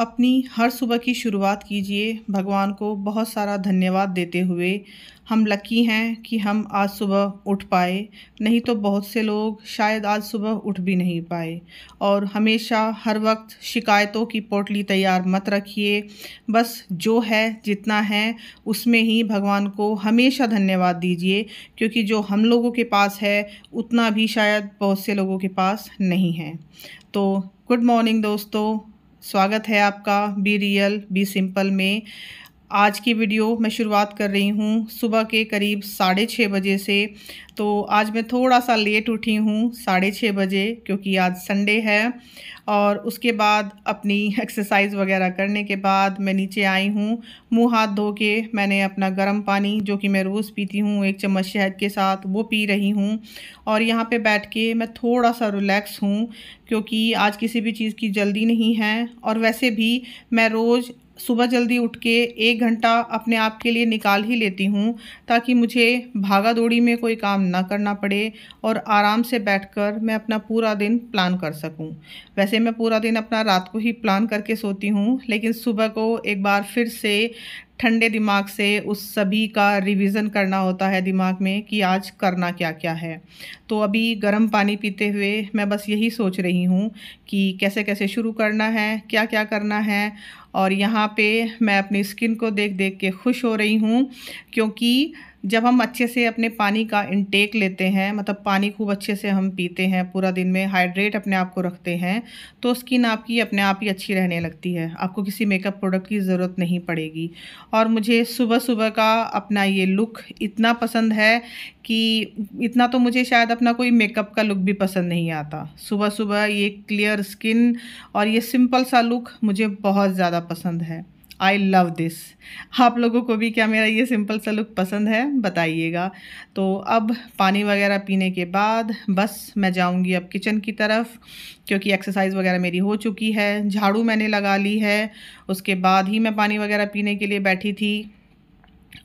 अपनी हर सुबह की शुरुआत कीजिए भगवान को बहुत सारा धन्यवाद देते हुए हम लकी हैं कि हम आज सुबह उठ पाए नहीं तो बहुत से लोग शायद आज सुबह उठ भी नहीं पाए और हमेशा हर वक्त शिकायतों की पोटली तैयार मत रखिए बस जो है जितना है उसमें ही भगवान को हमेशा धन्यवाद दीजिए क्योंकि जो हम लोगों के पास है उतना भी शायद बहुत से लोगों के पास नहीं है तो गुड मॉर्निंग दोस्तों स्वागत है आपका बी रियल बी सिंपल में आज की वीडियो मैं शुरुआत कर रही हूँ सुबह के करीब साढ़े छः बजे से तो आज मैं थोड़ा सा लेट उठी हूँ साढ़े छः बजे क्योंकि आज संडे है और उसके बाद अपनी एक्सरसाइज वगैरह करने के बाद मैं नीचे आई हूँ मुंह हाथ धो के मैंने अपना गर्म पानी जो कि मैं रोज़ पीती हूँ एक चम्मच शहद के साथ वो पी रही हूँ और यहाँ पे बैठ के मैं थोड़ा सा रिलैक्स हूँ क्योंकि आज किसी भी चीज़ की जल्दी नहीं है और वैसे भी मैं रोज़ सुबह जल्दी उठ के एक घंटा अपने आप के लिए निकाल ही लेती हूँ ताकि मुझे भागा दौड़ी में कोई काम ना करना पड़े और आराम से बैठकर मैं अपना पूरा दिन प्लान कर सकूँ वैसे मैं पूरा दिन अपना रात को ही प्लान करके सोती हूँ लेकिन सुबह को एक बार फिर से ठंडे दिमाग से उस सभी का रिवीजन करना होता है दिमाग में कि आज करना क्या क्या है तो अभी गर्म पानी पीते हुए मैं बस यही सोच रही हूँ कि कैसे कैसे शुरू करना है क्या क्या करना है और यहाँ पे मैं अपनी स्किन को देख देख के खुश हो रही हूँ क्योंकि जब हम अच्छे से अपने पानी का इनटेक लेते हैं मतलब पानी खूब अच्छे से हम पीते हैं पूरा दिन में हाइड्रेट अपने आप को रखते हैं तो स्किन आपकी अपने आप ही अच्छी रहने लगती है आपको किसी मेकअप प्रोडक्ट की ज़रूरत नहीं पड़ेगी और मुझे सुबह सुबह का अपना ये लुक इतना पसंद है कि इतना तो मुझे शायद अपना कोई मेकअप का लुक भी पसंद नहीं आता सुबह सुबह ये क्लियर स्किन और ये सिंपल सा लुक मुझे बहुत ज़्यादा पसंद है आई लव दिस आप लोगों को भी क्या मेरा ये सिंपल सा लुक पसंद है बताइएगा तो अब पानी वगैरह पीने के बाद बस मैं जाऊंगी अब किचन की तरफ क्योंकि एक्सरसाइज वगैरह मेरी हो चुकी है झाड़ू मैंने लगा ली है उसके बाद ही मैं पानी वगैरह पीने के लिए बैठी थी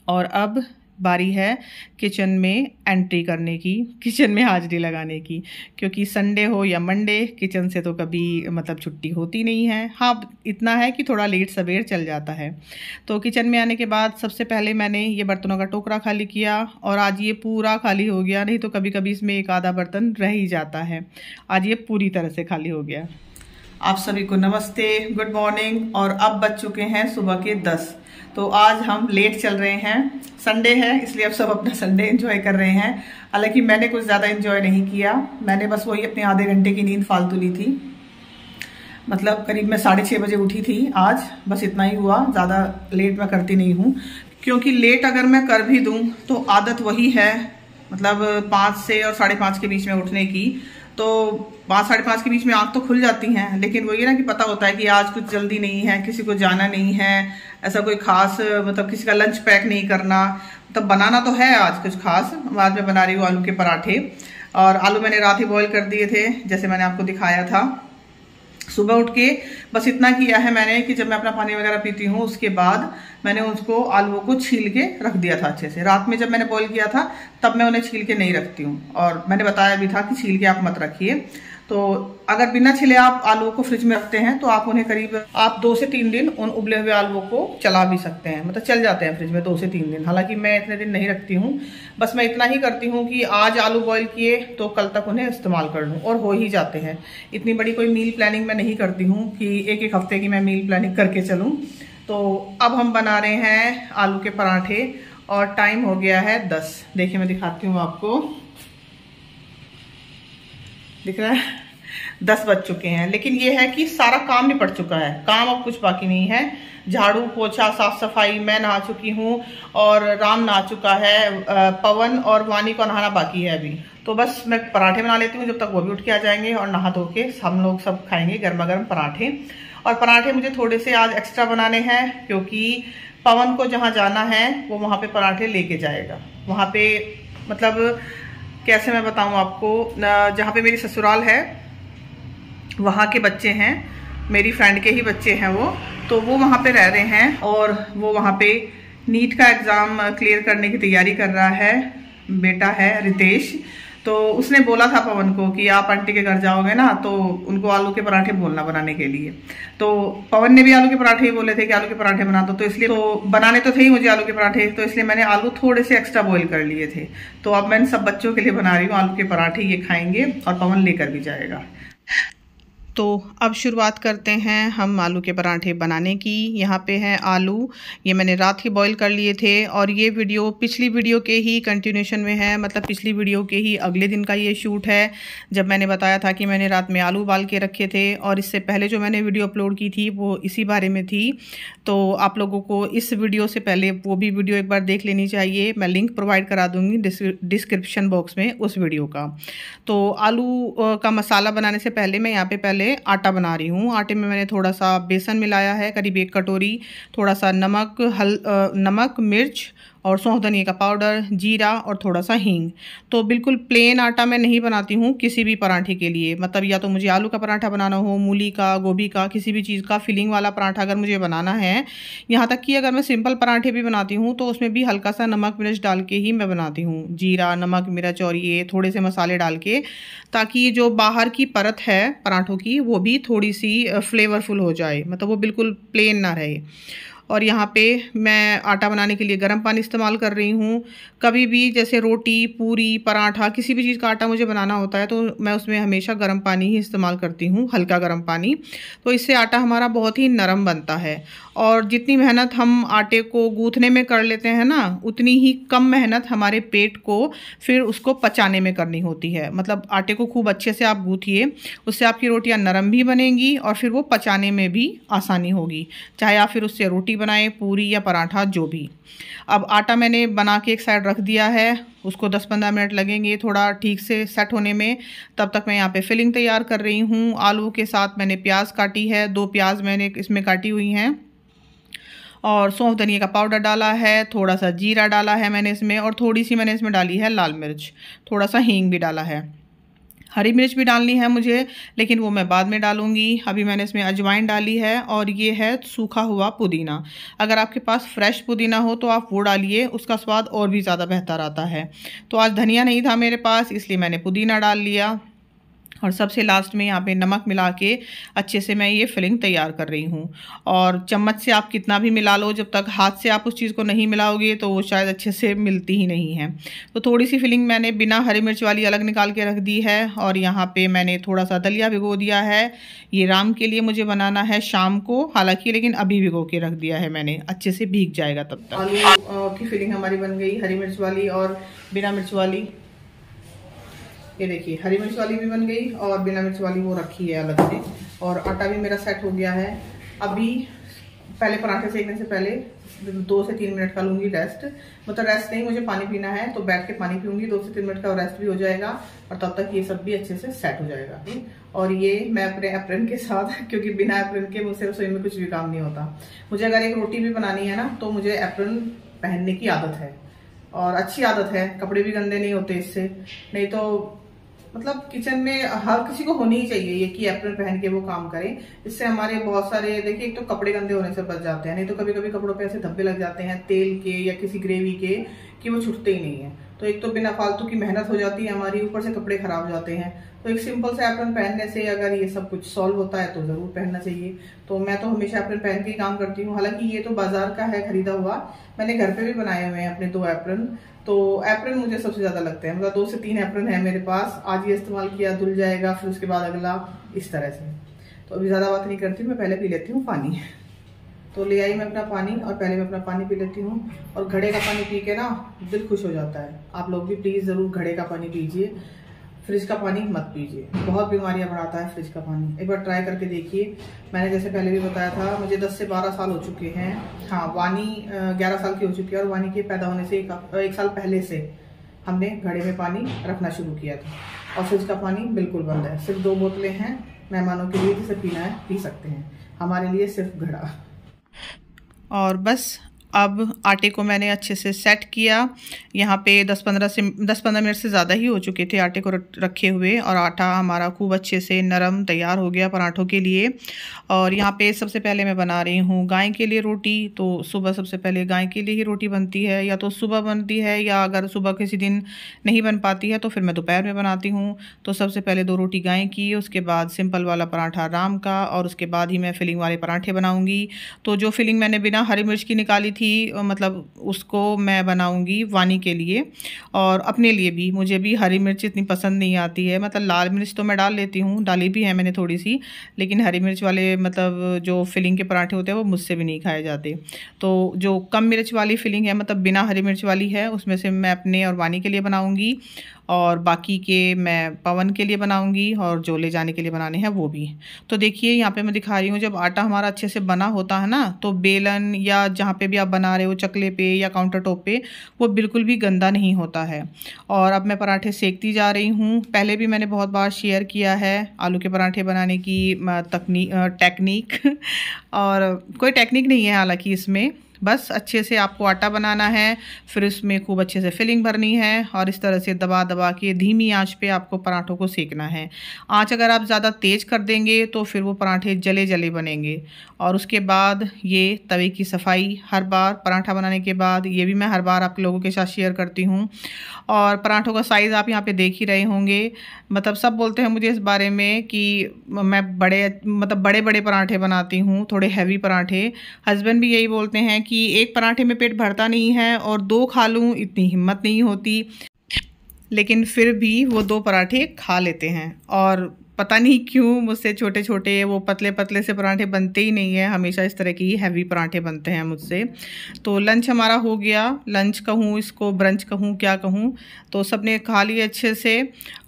और अब बारी है किचन में एंट्री करने की किचन में हाजिरी लगाने की क्योंकि संडे हो या मंडे किचन से तो कभी मतलब छुट्टी होती नहीं है हाँ इतना है कि थोड़ा लेट सवेर चल जाता है तो किचन में आने के बाद सबसे पहले मैंने ये बर्तनों का टोकरा खाली किया और आज ये पूरा खाली हो गया नहीं तो कभी कभी इसमें एक आधा बर्तन रह ही जाता है आज ये पूरी तरह से खाली हो गया आप सभी को नमस्ते गुड मॉर्निंग और अब बज चुके हैं सुबह के दस तो आज हम लेट चल रहे हैं संडे है इसलिए अब सब अपना संडे इन्जॉय कर रहे हैं हालांकि मैंने कुछ ज़्यादा इंजॉय नहीं किया मैंने बस वही अपने आधे घंटे की नींद फालतू ली थी मतलब करीब मैं साढ़े छः बजे उठी थी आज बस इतना ही हुआ ज़्यादा लेट मैं करती नहीं हूँ क्योंकि लेट अगर मैं कर भी दूँ तो आदत वही है मतलब पाँच से और साढ़े पाँच के बीच में उठने की तो पाँच साढ़े पाँच के बीच में आँख तो खुल जाती हैं लेकिन वो ये ना कि पता होता है कि आज कुछ जल्दी नहीं है किसी को जाना नहीं है ऐसा कोई खास मतलब किसी का लंच पैक नहीं करना मतलब बनाना तो है आज कुछ खास आज मैं बना रही हूँ आलू के पराठे और आलू मैंने रात ही बॉयल कर दिए थे जैसे मैंने आपको दिखाया था सुबह उठ के बस इतना किया है मैंने कि जब मैं अपना पानी वगैरह पीती हूँ उसके बाद मैंने उसको आलुओं को छील के रख दिया था अच्छे से रात में जब मैंने बॉईल किया था तब मैं उन्हें छील के नहीं रखती हूँ और मैंने बताया भी था कि छील के आप मत रखिए तो अगर बिना छिले आप आलू को फ्रिज में रखते हैं तो आप उन्हें करीब आप दो से तीन दिन उन उबले हुए आलुओं को चला भी सकते हैं मतलब चल जाते हैं फ्रिज में दो से तीन दिन हालांकि मैं इतने दिन नहीं रखती हूँ बस मैं इतना ही करती हूँ कि आज आलू बॉयल किए तो कल तक उन्हें इस्तेमाल कर लूँ और हो ही जाते हैं इतनी बड़ी कोई मील प्लानिंग मैं नहीं करती हूँ कि एक एक हफ्ते की मैं मील प्लानिंग करके चलूँ तो अब हम बना रहे हैं आलू के पराठे और टाइम हो गया है दस देखिए मैं दिखाती हूँ आपको दिख रहा है दस बज चुके हैं लेकिन ये है कि सारा काम निपट चुका है काम अब कुछ बाकी नहीं है झाड़ू पोछा साफ सफाई मैं नहा चुकी हूँ और राम नहा चुका है पवन और वानी को नहाना बाकी है अभी तो बस मैं पराठे बना लेती हूँ जब तक वो भी उठ के आ जाएंगे और नहा धो के हम लोग सब खाएंगे गर्मा गर्म पराठे और पराठे मुझे थोड़े से आज एक्स्ट्रा बनाने हैं क्योंकि पवन को जहाँ जाना है वो वहाँ पे पराठे लेके जाएगा वहाँ पे मतलब कैसे मैं बताऊँ आपको जहाँ पे मेरी ससुराल है वहाँ के बच्चे हैं मेरी फ्रेंड के ही बच्चे हैं वो तो वो वहाँ पे रह रहे हैं और वो वहाँ पे नीट का एग्ज़ाम क्लियर करने की तैयारी कर रहा है बेटा है रितेश तो उसने बोला था पवन को कि आप आंटी के घर जाओगे ना तो उनको आलू के पराठे बोलना बनाने के लिए तो पवन ने भी आलू के पराठे ही बोले थे कि आलू के पराठे बना दो तो इसलिए तो बनाने तो थे ही मुझे आलू के पराठे तो इसलिए मैंने आलू थोड़े से एक्स्ट्रा बॉईल कर लिए थे तो अब मैं सब बच्चों के लिए बना रही हूँ आलू के पराठे ये खाएंगे और पवन लेकर भी जाएगा तो अब शुरुआत करते हैं हम आलू के पराठे बनाने की यहाँ पे हैं आलू ये मैंने रात ही बॉईल कर लिए थे और ये वीडियो पिछली वीडियो के ही कंटिन्यूशन में है मतलब पिछली वीडियो के ही अगले दिन का ये शूट है जब मैंने बताया था कि मैंने रात में आलू उबाल के रखे थे और इससे पहले जो मैंने वीडियो अपलोड की थी वो इसी बारे में थी तो आप लोगों को इस वीडियो से पहले वो भी वीडियो एक बार देख लेनी चाहिए मैं लिंक प्रोवाइड करा दूँगी डिस्क्रिप्शन बॉक्स में उस वीडियो का तो आलू का मसाला बनाने से पहले मैं यहाँ पर पहले आटा बना रही हूँ आटे में मैंने थोड़ा सा बेसन मिलाया है करीब एक कटोरी थोड़ा सा नमक हल नमक मिर्च और सौंफ धनिए का पाउडर जीरा और थोड़ा सा हींग तो बिल्कुल प्लेन आटा मैं नहीं बनाती हूँ किसी भी पराठे के लिए मतलब या तो मुझे आलू का पराठा बनाना हो मूली का गोभी का किसी भी चीज़ का फिलिंग वाला पराठा अगर मुझे बनाना है यहाँ तक कि अगर मैं सिंपल पराठे भी बनाती हूँ तो उसमें भी हल्का सा नमक मिर्च डाल के ही मैं बनाती हूँ जीरा नमक मिर्च और ये थोड़े से मसाले डाल के ताकि जो बाहर की परत है पराठों की वो भी थोड़ी सी फ्लेवरफुल हो जाए मतलब वो बिल्कुल प्लेन ना रहे और यहाँ पे मैं आटा बनाने के लिए गर्म पानी इस्तेमाल कर रही हूँ कभी भी जैसे रोटी पूरी पराठा किसी भी चीज़ का आटा मुझे बनाना होता है तो मैं उसमें हमेशा गर्म पानी ही इस्तेमाल करती हूँ हल्का गर्म पानी तो इससे आटा हमारा बहुत ही नरम बनता है और जितनी मेहनत हम आटे को गूँथने में कर लेते हैं ना उतनी ही कम मेहनत हमारे पेट को फिर उसको पचाने में करनी होती है मतलब आटे को खूब अच्छे से आप गूँथिए उससे आपकी रोटियां नरम भी बनेंगी और फिर वो पचाने में भी आसानी होगी चाहे आप फिर उससे रोटी बनाएं पूरी या पराठा जो भी अब आटा मैंने बना के एक साइड रख दिया है उसको 10-15 मिनट लगेंगे थोड़ा ठीक से सेट होने में तब तक मैं यहाँ पे फिलिंग तैयार कर रही हूँ आलू के साथ मैंने प्याज काटी है दो प्याज मैंने इसमें काटी हुई हैं और सौंफ धनिया का पाउडर डाला है थोड़ा सा जीरा डाला है मैंने इसमें और थोड़ी सी मैंने इसमें डाली है लाल मिर्च थोड़ा सा हींग भी डाला है हरी मिर्च भी डालनी है मुझे लेकिन वो मैं बाद में डालूंगी अभी मैंने इसमें अजवाइन डाली है और ये है सूखा हुआ पुदीना अगर आपके पास फ्रेश पुदीना हो तो आप वो डालिए उसका स्वाद और भी ज़्यादा बेहतर आता है तो आज धनिया नहीं था मेरे पास इसलिए मैंने पुदीना डाल लिया और सबसे लास्ट में यहाँ पे नमक मिला के अच्छे से मैं ये फिलिंग तैयार कर रही हूँ और चम्मच से आप कितना भी मिला लो जब तक हाथ से आप उस चीज़ को नहीं मिलाओगे तो वो शायद अच्छे से मिलती ही नहीं है तो थोड़ी सी फिलिंग मैंने बिना हरी मिर्च वाली अलग निकाल के रख दी है और यहाँ पे मैंने थोड़ा सा दलिया भिगो दिया है ये राम के लिए मुझे बनाना है शाम को हालाँकि लेकिन अभी भिगो के रख दिया है मैंने अच्छे से भीग जाएगा तब तक आलू की फिलिंग हमारी बन गई हरी मिर्च वाली और बिना मिर्च वाली ये देखिए हरी मिर्च वाली भी बन गई और बिना मिर्च वाली वो रखी है अलग से और आटा भी मेरा सेट हो गया है अभी पहले पराठे सेकने से पहले दो से तीन मिनट का लूंगी रेस्ट मतलब रेस्ट नहीं मुझे पानी पीना है तो बैठ के पानी पीऊंगी दो से तीन मिनट का रेस्ट भी हो जाएगा और तब तक ये सब भी अच्छे से सेट हो जाएगा और ये मैं अपने अप्रन के साथ क्योंकि बिना अप्रन के मुझसे रसोई में कुछ भी काम नहीं होता मुझे अगर एक रोटी भी बनानी है ना तो मुझे अप्रन पहनने की आदत है और अच्छी आदत है कपड़े भी गंदे नहीं होते इससे नहीं तो मतलब किचन में हर किसी को होनी ही चाहिए ये कि एप्रन पहन के वो काम करें इससे हमारे बहुत सारे देखिए एक तो कपड़े गंदे होने से बच जाते हैं नहीं तो कभी कभी कपड़ों पे ऐसे धब्बे लग जाते हैं तेल के या किसी ग्रेवी के कि वो छुटते ही नहीं है तो एक तो बिना फालतू की मेहनत हो जाती है हमारी ऊपर से कपड़े खराब हो जाते हैं तो एक सिंपल से एप्रन पहनने से अगर ये सब कुछ सॉल्व होता है तो ज़रूर पहनना चाहिए तो मैं तो हमेशा एप्रन पहन के ही काम करती हूँ हालांकि ये तो बाजार का है खरीदा हुआ मैंने घर पे भी बनाए हुए हैं अपने दो एप्रन तो एप्रन मुझे सबसे ज़्यादा लगते हैं मतलब दो से तीन एप्रन है मेरे पास आज ये इस्तेमाल किया धुल जाएगा फिर उसके बाद अगला इस तरह से तो अभी ज़्यादा बात नहीं करती मैं पहले पी लेती हूँ पानी तो ले आई मैं अपना पानी और पहले मैं अपना पानी पी लेती हूँ और घड़े का पानी पी के ना दिल खुश हो जाता है आप लोग भी प्लीज़ ज़रूर घड़े का पानी पीजिए फ्रिज का पानी मत पीजिए बहुत बीमारियाँ बढ़ाता है फ्रिज का पानी एक बार ट्राई करके देखिए मैंने जैसे पहले भी बताया था मुझे 10 से 12 साल हो चुके हैं हाँ वानी 11 साल की हो चुकी है और वानी के पैदा होने से एक, एक साल पहले से हमने घड़े में पानी रखना शुरू किया था और फ्रिज का पानी बिल्कुल बंद है सिर्फ दो बोतलें हैं मेहमानों के लिए जिसे पीना है पी सकते हैं हमारे लिए सिर्फ घड़ा और बस अब आटे को मैंने अच्छे से सेट किया यहाँ पे 10-15 से 10-15 मिनट से ज़्यादा ही हो चुके थे आटे को रखे हुए और आटा हमारा खूब अच्छे से नरम तैयार हो गया पराठों के लिए और यहाँ पे सबसे पहले मैं बना रही हूँ गाय के लिए रोटी तो सुबह सबसे पहले गाय के लिए ही रोटी बनती है या तो सुबह बनती है या अगर सुबह किसी दिन नहीं बन पाती है तो फिर मैं दोपहर में बनाती हूँ तो सबसे पहले दो रोटी गाय की उसके बाद सिंपल वाला पराठा राम का और उसके बाद ही मैं फिलिंग वाले पराठे बनाऊँगी तो जो फिलिंग मैंने बिना हरी मिर्च की निकाली थी ही मतलब उसको मैं बनाऊंगी वानी के लिए और अपने लिए भी मुझे भी हरी मिर्च इतनी पसंद नहीं आती है मतलब लाल मिर्च तो मैं डाल लेती हूँ डाली भी है मैंने थोड़ी सी लेकिन हरी मिर्च वाले मतलब जो फिलिंग के पराठे होते हैं वो मुझसे भी नहीं खाए जाते तो जो कम मिर्च वाली फिलिंग है मतलब बिना हरी मिर्च वाली है उसमें से मैं अपने और वानी के लिए बनाऊँगी और बाकी के मैं पवन के लिए बनाऊंगी और जो ले जाने के लिए बनाने हैं वो भी तो देखिए यहाँ पे मैं दिखा रही हूँ जब आटा हमारा अच्छे से बना होता है ना तो बेलन या जहाँ पे भी आप बना रहे हो चकले पे या काउंटर टॉप पे वो बिल्कुल भी गंदा नहीं होता है और अब मैं पराठे सेकती जा रही हूँ पहले भी मैंने बहुत बार शेयर किया है आलू के पराठे बनाने की तकनी टेक्निक और कोई टेक्निक नहीं है हालाँकि इसमें बस अच्छे से आपको आटा बनाना है फिर उसमें खूब अच्छे से फिलिंग भरनी है और इस तरह से दबा दबा के धीमी आंच पे आपको पराठों को सेकना है आंच अगर आप ज़्यादा तेज़ कर देंगे तो फिर वो पराठे जले जले बनेंगे और उसके बाद ये तवे की सफाई हर बार पराठा बनाने के बाद ये भी मैं हर बार आप लोगों के साथ शेयर करती हूँ और पराठों का साइज़ आप यहाँ पर देख ही रहे होंगे मतलब सब बोलते हैं मुझे इस बारे में कि मैं बड़े मतलब बड़े बड़े पराठे बनाती हूँ थोड़े हैवी पराठे हस्बैंड भी यही बोलते हैं कि एक पराठे में पेट भरता नहीं है और दो खा लूँ इतनी हिम्मत नहीं होती लेकिन फिर भी वो दो पराठे खा लेते हैं और पता नहीं क्यों मुझसे छोटे छोटे वो पतले पतले से पराठे बनते ही नहीं है हमेशा इस तरह के ही हैवी पराठे बनते हैं मुझसे तो लंच हमारा हो गया लंच कहूँ इसको ब्रंच कहूँ क्या कहूँ तो सब ने खा लिए अच्छे से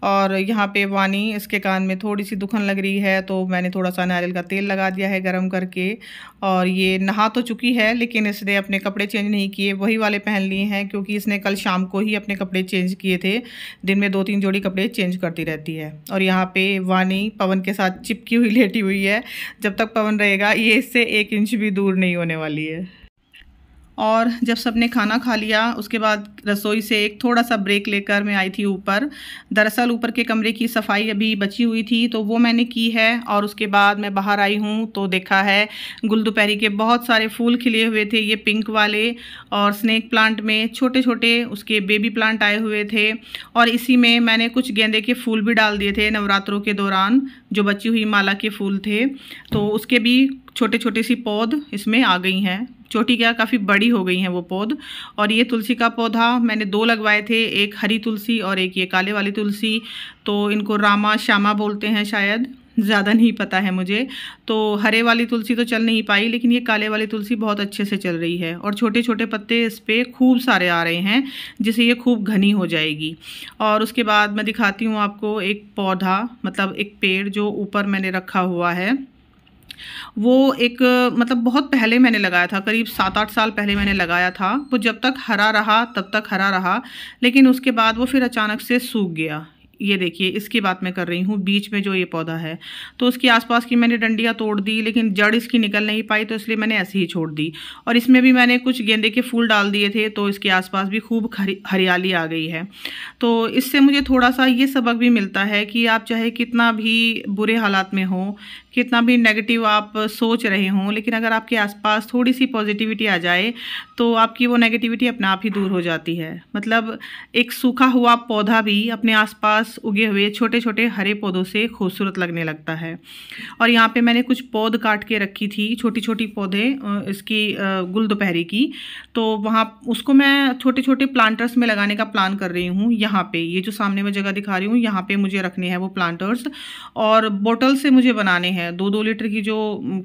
और यहाँ पे वानी इसके कान में थोड़ी सी दुखन लग रही है तो मैंने थोड़ा सा नारियल का तेल लगा दिया है गर्म करके और ये नहा तो चुकी है लेकिन इसने अपने कपड़े चेंज नहीं किए वही वाले पहन लिए हैं क्योंकि इसने कल शाम को ही अपने कपड़े चेंज किए थे दिन में दो तीन जोड़ी कपड़े चेंज करती रहती है और यहाँ पे भवानी पवन के साथ चिपकी हुई लेटी हुई है जब तक पवन रहेगा ये इससे एक इंच भी दूर नहीं होने वाली है और जब सबने खाना खा लिया उसके बाद रसोई से एक थोड़ा सा ब्रेक लेकर मैं आई थी ऊपर दरअसल ऊपर के कमरे की सफाई अभी बची हुई थी तो वो मैंने की है और उसके बाद मैं बाहर आई हूँ तो देखा है गुल दोपहरी के बहुत सारे फूल खिले हुए थे ये पिंक वाले और स्नैक प्लांट में छोटे छोटे उसके बेबी प्लांट आए हुए थे और इसी में मैंने कुछ गेंदे के फूल भी डाल दिए थे नवरात्रों के दौरान जो बची हुई माला के फूल थे तो उसके भी छोटे छोटे सी पौध इसमें आ गई हैं छोटी क्या काफ़ी बड़ी हो गई हैं वो पौध और ये तुलसी का पौधा मैंने दो लगवाए थे एक हरी तुलसी और एक ये काले वाली तुलसी तो इनको रामा श्यामा बोलते हैं शायद ज़्यादा नहीं पता है मुझे तो हरे वाली तुलसी तो चल नहीं पाई लेकिन ये काले वाली तुलसी बहुत अच्छे से चल रही है और छोटे छोटे पत्ते इस पर खूब सारे आ रहे हैं जिससे ये खूब घनी हो जाएगी और उसके बाद मैं दिखाती हूँ आपको एक पौधा मतलब एक पेड़ जो ऊपर मैंने रखा हुआ है वो एक मतलब बहुत पहले मैंने लगाया था करीब सात आठ साल पहले मैंने लगाया था वो जब तक हरा रहा तब तक हरा रहा लेकिन उसके बाद वो फिर अचानक से सूख गया ये देखिए इसकी बात मैं कर रही हूँ बीच में जो ये पौधा है तो उसके आसपास की मैंने डंडियाँ तोड़ दी लेकिन जड़ इसकी निकल नहीं पाई तो इसलिए मैंने ऐसे ही छोड़ दी और इसमें भी मैंने कुछ गेंदे के फूल डाल दिए थे तो इसके आसपास भी खूब हरियाली आ गई है तो इससे मुझे थोड़ा सा ये सबक भी मिलता है कि आप चाहे कितना भी बुरे हालात में हों कितना भी नेगेटिव आप सोच रहे हों लेकिन अगर आपके आसपास थोड़ी सी पॉजिटिविटी आ जाए तो आपकी वो नेगेटिविटी अपने आप ही दूर हो जाती है मतलब एक सूखा हुआ पौधा भी अपने आसपास उगे हुए छोटे छोटे हरे पौधों से खूबसूरत लगने लगता है और यहाँ पे मैंने कुछ पौध काट के रखी थी छोटी छोटी पौधे इसकी गुल दोपहरी की तो वहाँ उसको मैं छोटे छोटे प्लांटर्स में लगाने का प्लान कर रही हूँ यहाँ पर ये जो सामने में जगह दिखा रही हूँ यहाँ पर मुझे रखने हैं वो प्लांटर्स और बोटल से मुझे बनाने हैं है दो दो लीटर की जो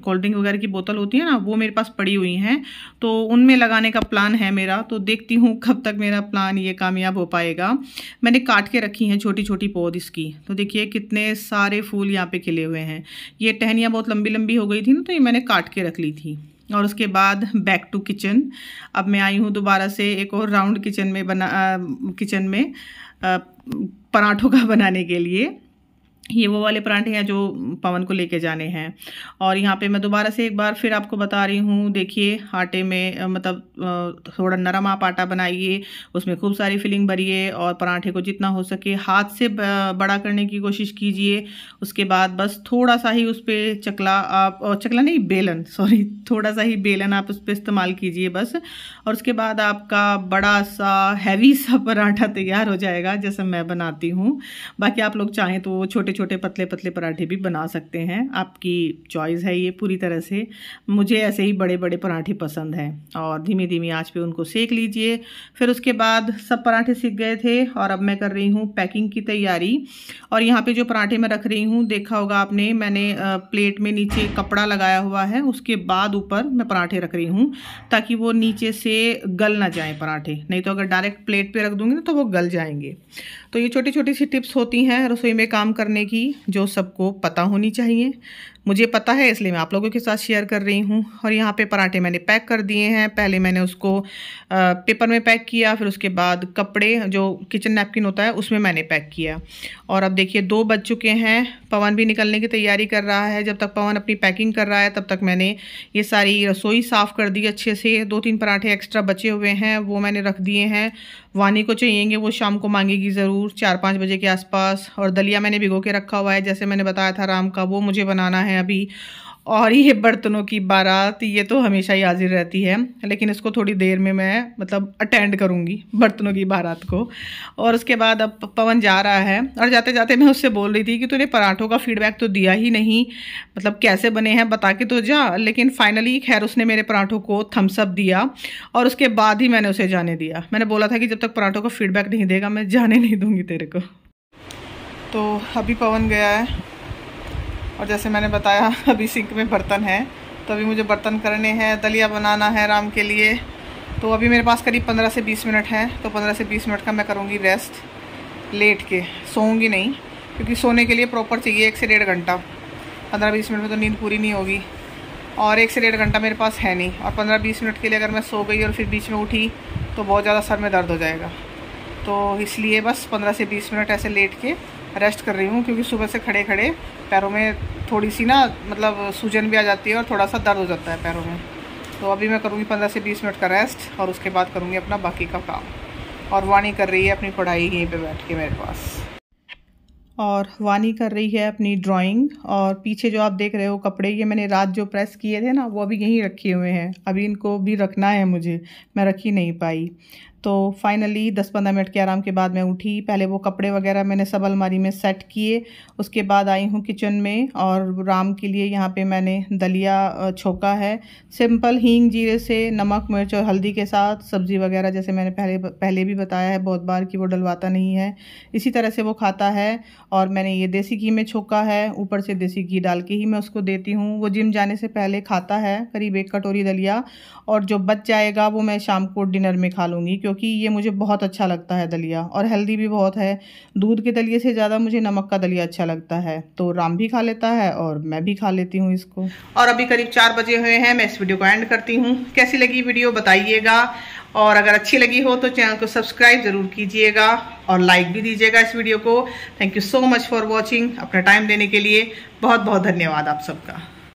कोल्ड ड्रिंक वगैरह की बोतल होती है ना वो मेरे पास पड़ी हुई हैं तो उनमें लगाने का प्लान है मेरा तो देखती हूँ कब तक मेरा प्लान ये कामयाब हो पाएगा मैंने काट के रखी हैं छोटी छोटी पौध इसकी तो देखिए कितने सारे फूल यहाँ पे खिले हुए हैं ये टहनियाँ बहुत लंबी लंबी हो गई थी ना तो ये मैंने काट के रख ली थी और उसके बाद बैक टू किचन अब मैं आई हूँ दोबारा से एक और राउंड किचन में बना किचन में पराठों का बनाने के लिए ये वो वाले परांठे हैं जो पवन को लेके जाने हैं और यहाँ पे मैं दोबारा से एक बार फिर आपको बता रही हूँ देखिए आटे में मतलब थोड़ा नरम आप आटा बनाइए उसमें खूब सारी फिलिंग भरिए और परांठे को जितना हो सके हाथ से बड़ा करने की कोशिश कीजिए उसके बाद बस थोड़ा सा ही उस पर चकला आप चकला नहीं बेलन सॉरी थोड़ा सा ही बेलन आप उस पर इस्तेमाल कीजिए बस और उसके बाद आपका बड़ा सा हैवी सा पराठा तैयार हो जाएगा जैसे मैं बनाती हूँ बाकी आप लोग चाहें तो छोटे छोटे पतले पतले पराठे भी बना सकते हैं आपकी चॉइस है ये पूरी तरह से मुझे ऐसे ही बड़े बड़े पराठे पसंद हैं और धीमी धीमी आँच पे उनको सेक लीजिए फिर उसके बाद सब पराठे सीख गए थे और अब मैं कर रही हूँ पैकिंग की तैयारी और यहाँ पर जो पराठे मैं रख रही हूँ देखा होगा आपने मैंने प्लेट में नीचे कपड़ा लगाया हुआ है उसके बाद ऊपर मैं पराठे रख रही हूँ ताकि वो नीचे से गल ना जाए पराठे नहीं तो अगर डायरेक्ट प्लेट पे रख दूंगी ना तो वो गल जाएंगे तो ये छोटी छोटी सी टिप्स होती हैं रसोई में काम करने हैं जो सबको पता होनी चाहिए मुझे पता है इसलिए मैं आप लोगों के साथ शेयर कर रही हूँ और यहाँ पे पराठे मैंने पैक कर दिए हैं पहले मैंने उसको पेपर में पैक किया फिर उसके बाद कपड़े जो किचन नैपकिन होता है उसमें मैंने पैक किया और अब देखिए दो बज चुके हैं पवन भी निकलने की तैयारी कर रहा है जब तक पवन अपनी पैकिंग कर रहा है तब तक मैंने ये सारी रसोई साफ़ कर दी अच्छे से दो तीन पराठे एक्स्ट्रा बचे हुए हैं वो मैंने रख दिए हैं वानी को चाहिएंगे वो शाम को मांगेगी ज़रूर चार पाँच बजे के आसपास और दलिया मैंने भिगो के रखा हुआ है जैसे मैंने बताया था राम का वो मुझे बनाना है हैं अभी और ये बर्तनों की बारात ये तो हमेशा ही हाजिर रहती है लेकिन इसको थोड़ी देर में मैं मतलब अटेंड करूँगी बर्तनों की बारात को और उसके बाद अब पवन जा रहा है और जाते जाते मैं उससे बोल रही थी कि तूने पराठों का फीडबैक तो दिया ही नहीं मतलब कैसे बने हैं बता के तो जा लेकिन फाइनली खैर उसने मेरे पराठों को थम्सअप दिया और उसके बाद ही मैंने उसे जाने दिया मैंने बोला था कि जब तक पराठों का फीडबैक नहीं देगा मैं जाने नहीं दूँगी तेरे को तो अभी पवन गया है और जैसे मैंने बताया अभी सिंक में बर्तन है तो अभी मुझे बर्तन करने हैं दलिया बनाना है राम के लिए तो अभी मेरे पास करीब पंद्रह से बीस मिनट है तो पंद्रह से बीस मिनट का मैं करूँगी रेस्ट लेट के सोऊंगी नहीं क्योंकि सोने के लिए प्रॉपर चाहिए एक से डेढ़ घंटा पंद्रह बीस मिनट में तो नींद पूरी नहीं होगी और एक से डेढ़ घंटा मेरे पास है नहीं और पंद्रह बीस मिनट के लिए अगर मैं सो गई और फिर बीच में उठी तो बहुत ज़्यादा सर में दर्द हो जाएगा तो इसलिए बस पंद्रह से बीस मिनट ऐसे लेट के रेस्ट कर रही हूँ क्योंकि सुबह से खड़े खड़े पैरों में थोड़ी सी ना मतलब सूजन भी आ जाती है और थोड़ा सा दर्द हो जाता है पैरों में तो अभी मैं करूँगी पंद्रह से बीस मिनट का रेस्ट और उसके बाद करूँगी अपना बाकी का काम और वाणी कर रही है अपनी पढ़ाई यहीं पर बैठ के मेरे पास और वानी कर रही है अपनी ड्राइंग और पीछे जो आप देख रहे हो कपड़े ये मैंने रात जो प्रेस किए थे ना वो अभी यहीं रखे हुए हैं अभी इनको भी रखना है मुझे मैं रखी नहीं पाई तो फाइनली दस पंद्रह मिनट के आराम के बाद मैं उठी पहले वो कपड़े वगैरह मैंने सब अलमारी में सेट किए उसके बाद आई हूँ किचन में और राम के लिए यहाँ पे मैंने दलिया छोका है सिंपल हींग जीरे से नमक मिर्च और हल्दी के साथ सब्ज़ी वगैरह जैसे मैंने पहले पहले भी बताया है बहुत बार कि वो डलवाता नहीं है इसी तरह से वो खाता है और मैंने ये देसी घी में छोका है ऊपर से देसी घी डाल के ही मैं उसको देती हूँ वो जिम जाने से पहले खाता है करीब एक कटोरी दलिया और जो बच जाएगा वो मैं शाम को डिनर में खा लूँगी क्योंकि क्योंकि ये मुझे बहुत अच्छा लगता है दलिया और हेल्दी भी बहुत है दूध के दलिए से ज़्यादा मुझे नमक का दलिया अच्छा लगता है तो राम भी खा लेता है और मैं भी खा लेती हूँ इसको और अभी करीब चार बजे हुए हैं मैं इस वीडियो को एंड करती हूँ कैसी लगी वीडियो बताइएगा और अगर अच्छी लगी हो तो चैनल को सब्सक्राइब ज़रूर कीजिएगा और लाइक भी दीजिएगा इस वीडियो को thank you so much for watching अपना टाइम देने के लिए बहुत बहुत धन्यवाद आप सबका